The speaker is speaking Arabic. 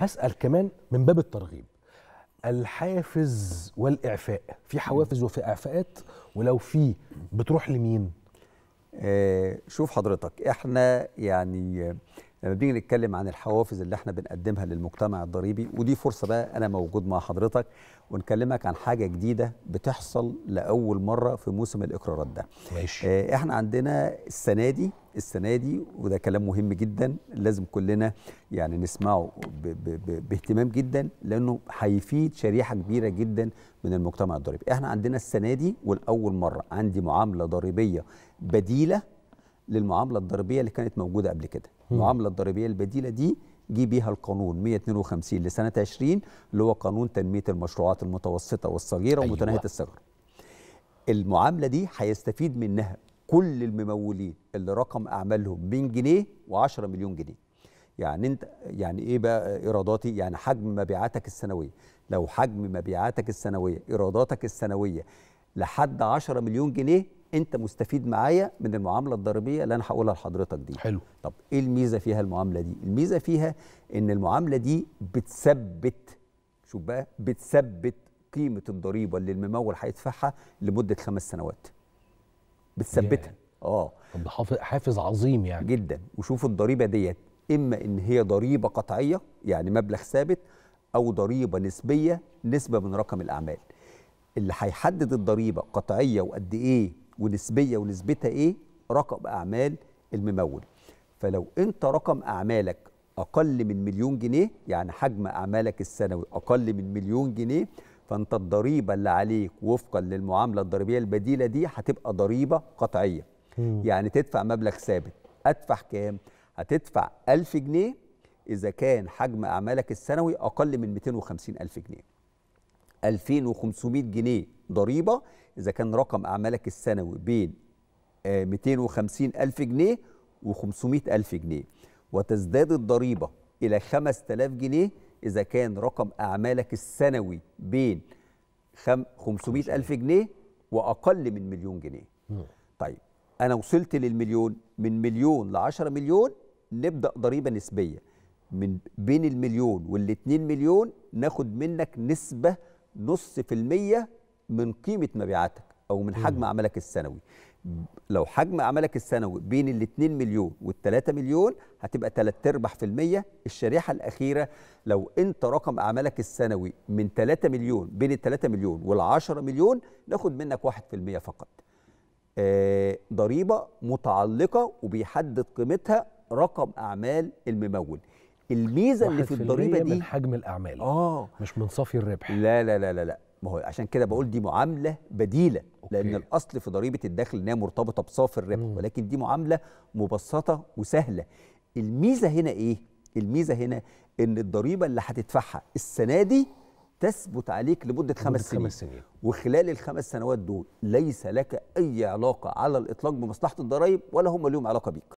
هسال كمان من باب الترغيب الحافز والاعفاء في حوافز وفي اعفاءات ولو في بتروح لمين آه شوف حضرتك احنا يعني لما بنيجي نتكلم عن الحوافز اللي احنا بنقدمها للمجتمع الضريبي ودي فرصه بقى انا موجود مع حضرتك ونكلمك عن حاجه جديده بتحصل لاول مره في موسم الاقرارات ده ماشي. اه احنا عندنا السنه دي السنه دي وده كلام مهم جدا لازم كلنا يعني نسمعه ب ب ب باهتمام جدا لانه هيفيد شريحه كبيره جدا من المجتمع الضريبي احنا عندنا السنه دي ولاول مره عندي معامله ضريبيه بديله للمعامله الضريبيه اللي كانت موجوده قبل كده المعامله الضريبيه البديله دي جه بيها القانون 152 لسنه 20 اللي هو قانون تنميه المشروعات المتوسطه والصغيره أيوة. ومتناهيه الصغر المعامله دي هيستفيد منها كل الممولين اللي رقم اعمالهم 100 جنيه و10 مليون جنيه يعني انت يعني ايه بقى ايراداتي يعني حجم مبيعاتك السنويه لو حجم مبيعاتك السنويه ايراداتك السنويه لحد 10 مليون جنيه انت مستفيد معايا من المعامله الضريبيه اللي انا هقولها لحضرتك دي حلو طب ايه الميزه فيها المعامله دي الميزه فيها ان المعامله دي بتثبت شوف بقى بتثبت قيمه الضريبه اللي الممول هيدفعها لمده خمس سنوات بتثبتها اه طب حافظ حافز عظيم يعني جدا وشوفوا الضريبه ديت اما ان هي ضريبه قطعيه يعني مبلغ ثابت او ضريبه نسبيه نسبه من رقم الاعمال اللي هيحدد الضريبه قطعيه وقد ايه ونسبيه ونسبتها ايه رقم اعمال الممول فلو انت رقم اعمالك اقل من مليون جنيه يعني حجم اعمالك السنوي اقل من مليون جنيه فانت الضريبه اللي عليك وفقا للمعامله الضريبيه البديله دي هتبقى ضريبه قطعيه مم. يعني تدفع مبلغ ثابت ادفع كام هتدفع 1000 جنيه اذا كان حجم اعمالك السنوي اقل من 250 الف جنيه 2500 جنيه ضريبه اذا كان رقم اعمالك السنوي بين 250 آه، الف جنيه و 500 الف جنيه وتزداد الضريبه الى 5000 جنيه إذا كان رقم أعمالك السنوي بين 500 ألف جنيه وأقل من مليون جنيه طيب أنا وصلت للمليون من مليون لعشرة مليون نبدأ ضريبة نسبية من بين المليون والاتنين مليون ناخد منك نسبة نص في المية من قيمة مبيعاتك أو من حجم عملك السنوي لو حجم عملك السنوي بين ال 2 مليون وال 3 مليون هتبقى 3 ارباع في المية الشريحة الأخيرة لو أنت رقم أعمالك السنوي من 3 مليون بين ال 3 مليون وال 10 مليون ناخد منك 1% فقط آه ضريبة متعلقة وبيحدد قيمتها رقم أعمال الممول الميزة اللي في الضريبة دي من حجم الأعمال آه مش من صافي الربح لا لا لا لا, لا. ما هو عشان كده بقول دي معامله بديله أوكي. لان الاصل في ضريبه الدخل انها مرتبطه بصافي الربح ولكن دي معامله مبسطه وسهله الميزه هنا ايه الميزه هنا ان الضريبه اللي هتدفعها السنه دي تثبت عليك لمده خمس سنين. خمس سنين وخلال الخمس سنوات دول ليس لك اي علاقه على الاطلاق بمصلحه الضرائب ولا هم لهم علاقه بيك